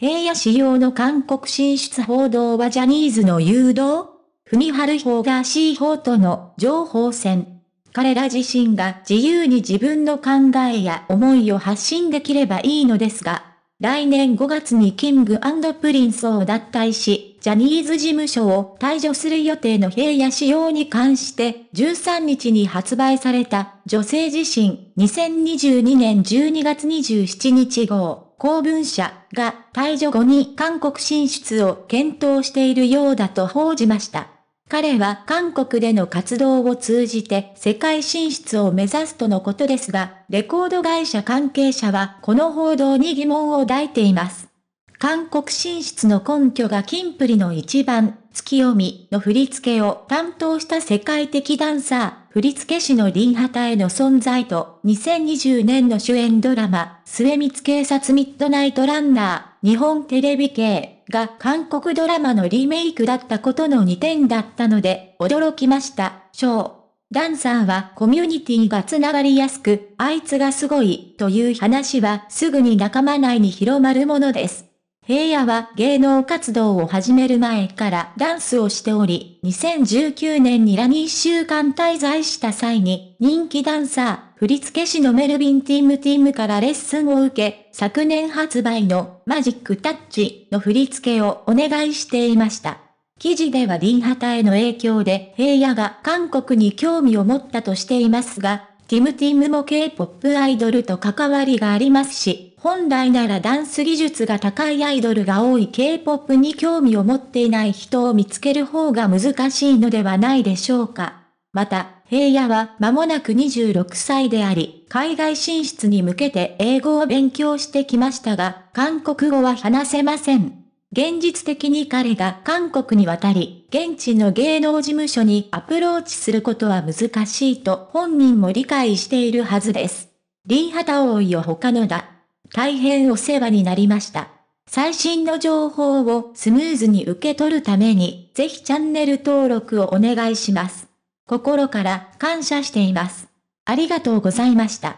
平野仕様の韓国進出報道はジャニーズの誘導文春方が C 法との情報戦。彼ら自身が自由に自分の考えや思いを発信できればいいのですが、来年5月にキングプリンスを脱退し、ジャニーズ事務所を退場する予定の平野仕様に関して、13日に発売された女性自身2022年12月27日号。公文社が退場後に韓国進出を検討しているようだと報じました。彼は韓国での活動を通じて世界進出を目指すとのことですが、レコード会社関係者はこの報道に疑問を抱いています。韓国進出の根拠がキンプリの一番、月読みの振り付けを担当した世界的ダンサー、振付師のリンハタへの存在と、2020年の主演ドラマ、末光警察ミッドナイトランナー、日本テレビ系が韓国ドラマのリメイクだったことの2点だったので、驚きました、ー。ダンサーはコミュニティがつながりやすく、あいつがすごい、という話はすぐに仲間内に広まるものです。平野は芸能活動を始める前からダンスをしており、2019年にラニー週間滞在した際に、人気ダンサー、振付師のメルビン・ティム・ティムからレッスンを受け、昨年発売のマジック・タッチの振り付けをお願いしていました。記事ではンハタへの影響で平野が韓国に興味を持ったとしていますが、ティムティムも K-POP アイドルと関わりがありますし、本来ならダンス技術が高いアイドルが多い K-POP に興味を持っていない人を見つける方が難しいのではないでしょうか。また、平野は間もなく26歳であり、海外進出に向けて英語を勉強してきましたが、韓国語は話せません。現実的に彼が韓国に渡り、現地の芸能事務所にアプローチすることは難しいと本人も理解しているはずです。リー・ハタオイよ他のだ。大変お世話になりました。最新の情報をスムーズに受け取るために、ぜひチャンネル登録をお願いします。心から感謝しています。ありがとうございました。